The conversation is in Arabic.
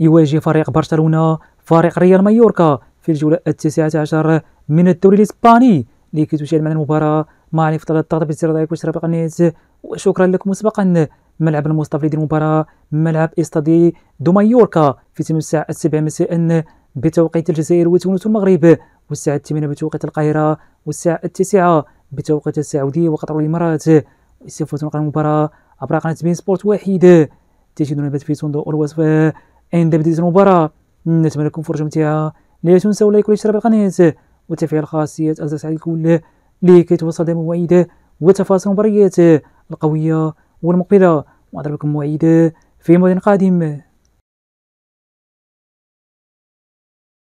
يواجه فريق برشلونة فريق ريال مايوركا في الجولة التاسعة عشر من الدوري الإسباني لكي تشاهد معنا المباراة مع الإفضل الضغط بزر لايك واشتراك القناة وشكرا لكم مسبقا ملعب لدي المباراة ملعب استادي دو مايوركا في تمام الساعة السابعة مساء بتوقيت الجزائر وتونس والمغرب والساعة الثامنة بتوقيت القاهرة والساعة التاسعة بتوقيت السعودية وقطر والإمارات سوف تنقل المباراة عبر قناة بين سبورت واحد تجدون البث في صندوق الوصف عند بداية المباراة نتمنى لكم فرجة ممتعة لا تنسوا لايك والاشتراك بالقناة وتفعيل خاصية الجرس على الكل لكي توصل دائما مواعيد وتفاصيل المباريات القوية والمقبلة ونضرب لكم موعد في موعد قادم